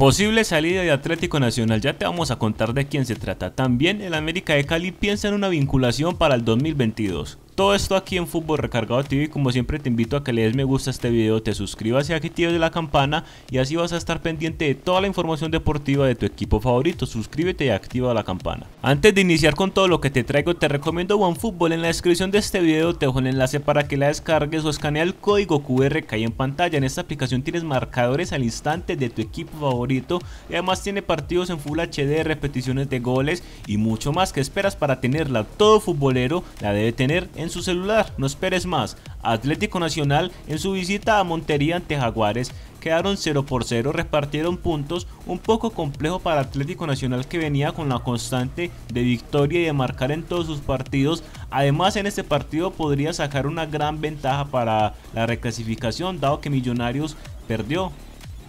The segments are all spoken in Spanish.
Posible salida de Atlético Nacional, ya te vamos a contar de quién se trata. También el América de Cali piensa en una vinculación para el 2022. Todo esto aquí en Fútbol Recargado TV como siempre te invito a que le des me gusta a este video, te suscribas y actives la campana y así vas a estar pendiente de toda la información deportiva de tu equipo favorito. Suscríbete y activa la campana. Antes de iniciar con todo lo que te traigo te recomiendo OneFootball. En la descripción de este video te dejo el enlace para que la descargues o escanea el código QR que hay en pantalla. En esta aplicación tienes marcadores al instante de tu equipo favorito y además tiene partidos en Full HD, repeticiones de goles y mucho más que esperas para tenerla. Todo futbolero la debe tener en su celular. No esperes más. Atlético Nacional en su visita a Montería ante Jaguares quedaron 0 por 0, repartieron puntos, un poco complejo para Atlético Nacional que venía con la constante de victoria y de marcar en todos sus partidos. Además en este partido podría sacar una gran ventaja para la reclasificación dado que Millonarios perdió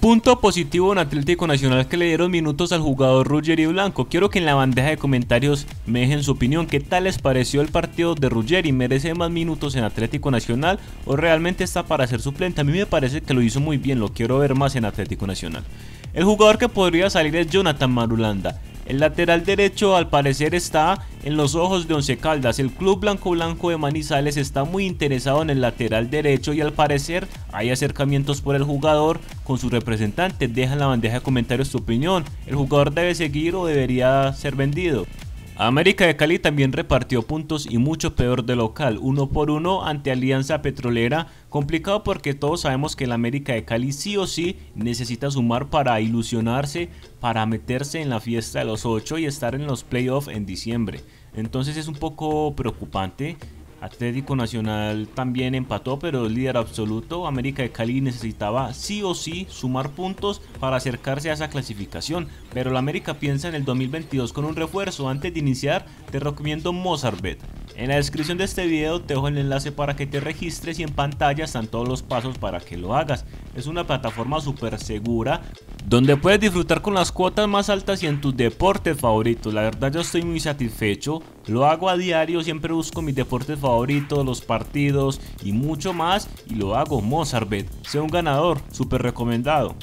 Punto positivo en Atlético Nacional que le dieron minutos al jugador Ruggeri Blanco. Quiero que en la bandeja de comentarios me dejen su opinión. ¿Qué tal les pareció el partido de Ruggeri? ¿Merece más minutos en Atlético Nacional o realmente está para ser suplente? A mí me parece que lo hizo muy bien, lo quiero ver más en Atlético Nacional. El jugador que podría salir es Jonathan Marulanda. El lateral derecho al parecer está en los ojos de Once Caldas. El club blanco blanco de Manizales está muy interesado en el lateral derecho y al parecer hay acercamientos por el jugador con su representante, Deja en la bandeja de comentarios tu opinión. ¿El jugador debe seguir o debería ser vendido? América de Cali también repartió puntos y mucho peor de local, uno por uno ante Alianza Petrolera, complicado porque todos sabemos que el América de Cali sí o sí necesita sumar para ilusionarse, para meterse en la fiesta de los 8 y estar en los playoffs en diciembre. Entonces es un poco preocupante Atlético Nacional también empató, pero el líder absoluto. América de Cali necesitaba sí o sí sumar puntos para acercarse a esa clasificación. Pero la América piensa en el 2022 con un refuerzo. Antes de iniciar, te recomiendo Mozart en la descripción de este video te dejo el enlace para que te registres y en pantalla están todos los pasos para que lo hagas. Es una plataforma súper segura donde puedes disfrutar con las cuotas más altas y en tus deportes favoritos. La verdad yo estoy muy satisfecho, lo hago a diario, siempre busco mis deportes favoritos, los partidos y mucho más y lo hago Mozart Sea un ganador, súper recomendado.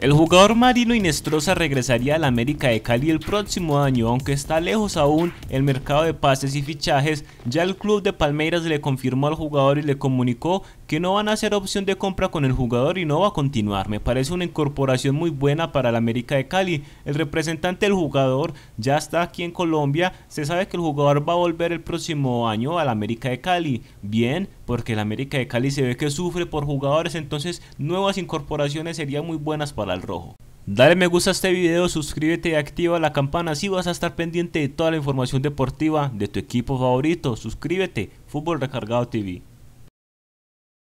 El jugador Marino Inestrosa regresaría al América de Cali el próximo año, aunque está lejos aún el mercado de pases y fichajes, ya el club de Palmeiras le confirmó al jugador y le comunicó que no van a hacer opción de compra con el jugador y no va a continuar. Me parece una incorporación muy buena para el América de Cali. El representante del jugador ya está aquí en Colombia. Se sabe que el jugador va a volver el próximo año al América de Cali. Bien, porque el América de Cali se ve que sufre por jugadores, entonces nuevas incorporaciones serían muy buenas para el rojo. Dale me gusta a este video, suscríbete y activa la campana, así vas a estar pendiente de toda la información deportiva de tu equipo favorito. Suscríbete, Fútbol Recargado TV.